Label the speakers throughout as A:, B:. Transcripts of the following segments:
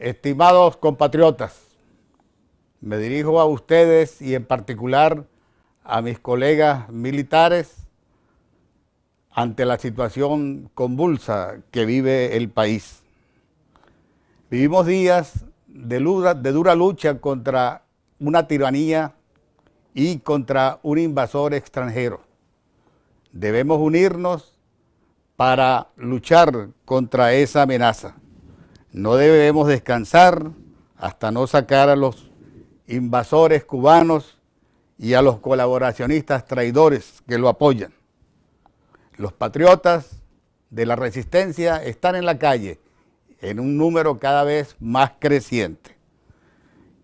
A: Estimados compatriotas, me dirijo a ustedes y en particular a mis colegas militares ante la situación convulsa que vive el país. Vivimos días de, dura lucha contra una tiranía y contra un invasor extranjero. Debemos unirnos para luchar contra esa amenaza. No debemos descansar hasta no sacar a los invasores cubanos y a los colaboracionistas traidores que lo apoyan. Los patriotas de la resistencia están en la calle en un número cada vez más creciente.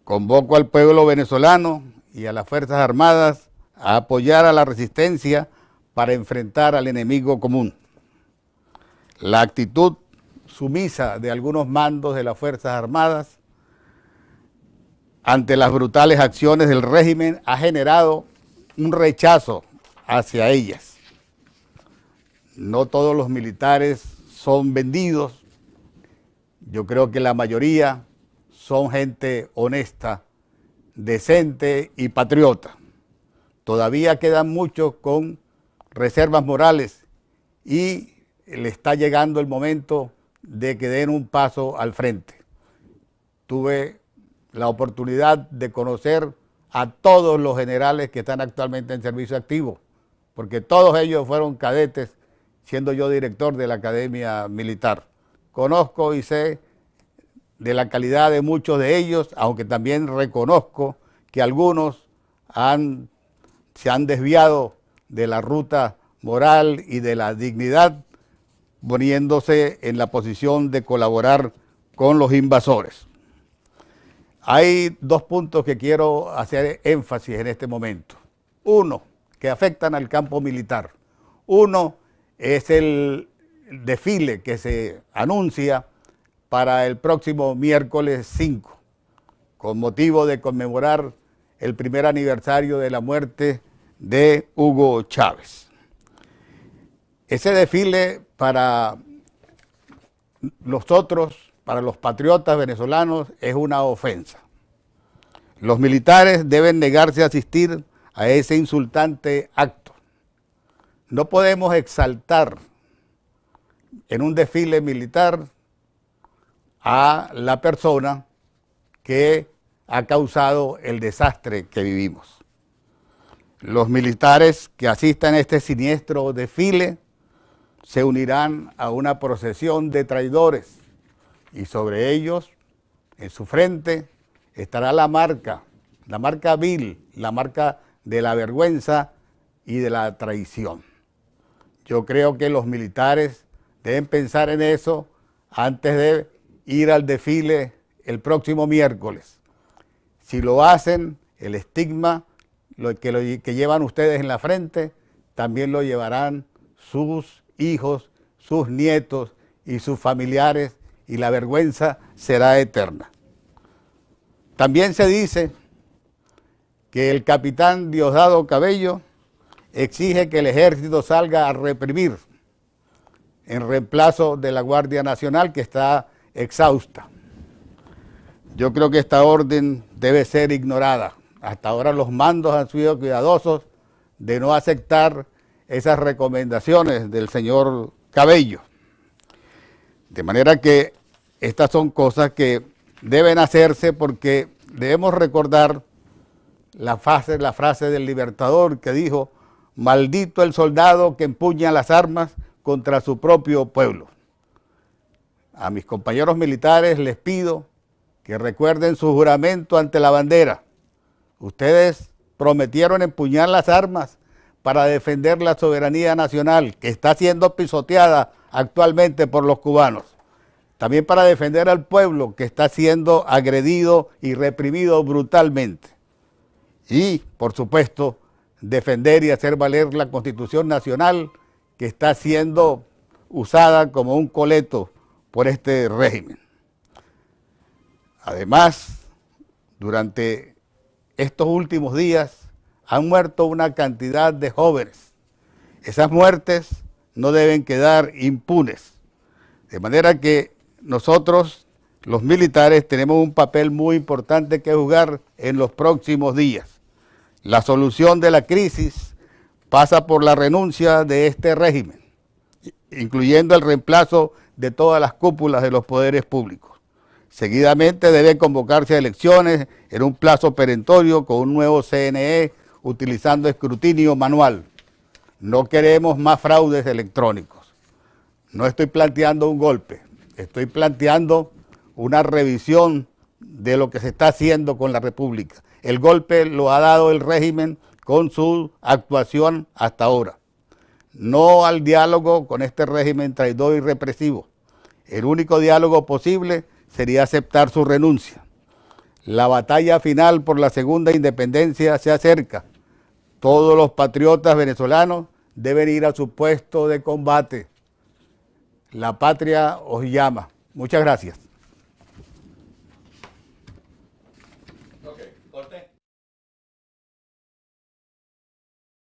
A: Convoco al pueblo venezolano y a las Fuerzas Armadas a apoyar a la resistencia para enfrentar al enemigo común. La actitud sumisa de algunos mandos de las Fuerzas Armadas ante las brutales acciones del régimen ha generado un rechazo hacia ellas. No todos los militares son vendidos, yo creo que la mayoría son gente honesta, decente y patriota. Todavía quedan muchos con reservas morales y le está llegando el momento de que den un paso al frente. Tuve la oportunidad de conocer a todos los generales que están actualmente en servicio activo, porque todos ellos fueron cadetes, siendo yo director de la Academia Militar. Conozco y sé de la calidad de muchos de ellos, aunque también reconozco que algunos han, se han desviado de la ruta moral y de la dignidad poniéndose en la posición de colaborar con los invasores. Hay dos puntos que quiero hacer énfasis en este momento. Uno, que afectan al campo militar. Uno es el desfile que se anuncia para el próximo miércoles 5, con motivo de conmemorar el primer aniversario de la muerte de Hugo Chávez. Ese desfile para nosotros, para los patriotas venezolanos, es una ofensa. Los militares deben negarse a asistir a ese insultante acto. No podemos exaltar en un desfile militar a la persona que ha causado el desastre que vivimos. Los militares que asistan a este siniestro desfile se unirán a una procesión de traidores y sobre ellos, en su frente, estará la marca, la marca vil, la marca de la vergüenza y de la traición. Yo creo que los militares deben pensar en eso antes de ir al desfile el próximo miércoles. Si lo hacen, el estigma que, que llevan ustedes en la frente también lo llevarán sus hijos, sus nietos y sus familiares, y la vergüenza será eterna. También se dice que el capitán Diosdado Cabello exige que el ejército salga a reprimir en reemplazo de la Guardia Nacional que está exhausta. Yo creo que esta orden debe ser ignorada. Hasta ahora los mandos han sido cuidadosos de no aceptar esas recomendaciones del señor Cabello. De manera que estas son cosas que deben hacerse porque debemos recordar la frase, la frase del libertador que dijo, maldito el soldado que empuña las armas contra su propio pueblo. A mis compañeros militares les pido que recuerden su juramento ante la bandera. Ustedes prometieron empuñar las armas para defender la soberanía nacional que está siendo pisoteada actualmente por los cubanos. También para defender al pueblo que está siendo agredido y reprimido brutalmente. Y, por supuesto, defender y hacer valer la Constitución Nacional que está siendo usada como un coleto por este régimen. Además, durante estos últimos días han muerto una cantidad de jóvenes. Esas muertes no deben quedar impunes. De manera que nosotros, los militares, tenemos un papel muy importante que jugar en los próximos días. La solución de la crisis pasa por la renuncia de este régimen, incluyendo el reemplazo de todas las cúpulas de los poderes públicos. Seguidamente debe convocarse a elecciones en un plazo perentorio con un nuevo CNE utilizando escrutinio manual. No queremos más fraudes electrónicos. No estoy planteando un golpe, estoy planteando una revisión de lo que se está haciendo con la República. El golpe lo ha dado el régimen con su actuación hasta ahora. No al diálogo con este régimen traidor y represivo. El único diálogo posible sería aceptar su renuncia. La batalla final por la segunda independencia se acerca. Todos los patriotas venezolanos deben ir a su puesto de combate. La patria os llama. Muchas gracias.